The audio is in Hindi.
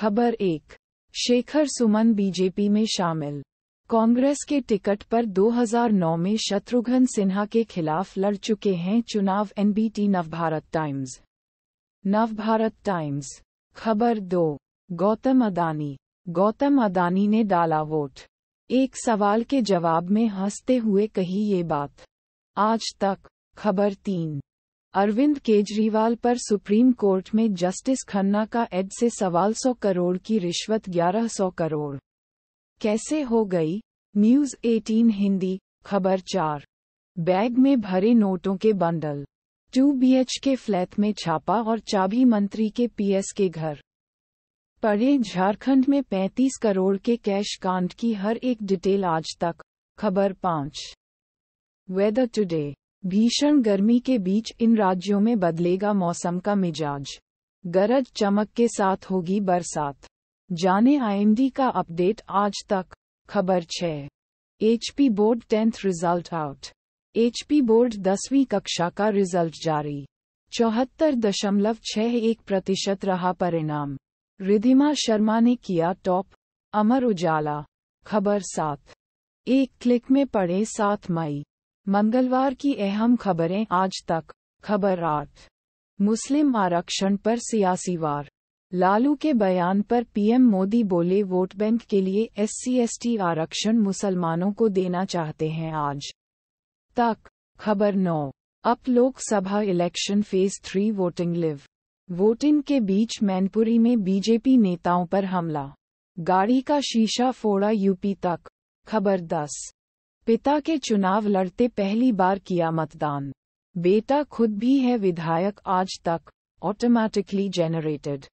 खबर एक शेखर सुमन बीजेपी में शामिल कांग्रेस के टिकट पर 2009 में शत्रुघ्न सिन्हा के खिलाफ लड़ चुके हैं चुनाव NBT Navbharat Times Navbharat Times खबर दो गौतम अदानी गौतम अदानी ने डाला वोट एक सवाल के जवाब में हंसते हुए कही ये बात आज तक खबर तीन अरविंद केजरीवाल पर सुप्रीम कोर्ट में जस्टिस खन्ना का एड से सवाल सौ करोड़ की रिश्वत ग्यारह सौ करोड़ कैसे हो गई न्यूज 18 हिंदी खबर चार बैग में भरे नोटों के बंडल टू बीएचके फ्लैट में छापा और चाबी मंत्री के पीएस के घर पढ़े झारखंड में 35 करोड़ के कैश कांड की हर एक डिटेल आज तक खबर पांच वेदर टुडे भीषण गर्मी के बीच इन राज्यों में बदलेगा मौसम का मिजाज गरज चमक के साथ होगी बरसात जाने आईएमडी का अपडेट आज तक खबर छः HP board tenth result out HP board दसवीं कक्षा का रिजल्ट जारी चौहत्तर दशमलव छह एक प्रतिशत रहा परिणाम रिधिमा शर्मा ने किया टॉप अमर उजाला खबर सात एक क्लिक में पढ़े सात मई मंगलवार की अहम खबरें आज तक खबर आठ मुस्लिम आरक्षण पर सियासी वार लालू के बयान पर पीएम मोदी बोले वोट बैंक के लिए एससीएसटी आरक्षण मुसलमानों को देना चाहते हैं आज तक खबर नौ UP Lok Sabha election phase three voting live voting के बीच मैनपुरी में बीजेपी नेताओं पर हमला गाड़ी का शीशा फोड़ा यूपी तक खबर दस पिता के चुनाव लड़ते पहली बार किया मतदान बेटा खुद भी है विधायक आज तक ऑटोमैटिकली जनरेटेड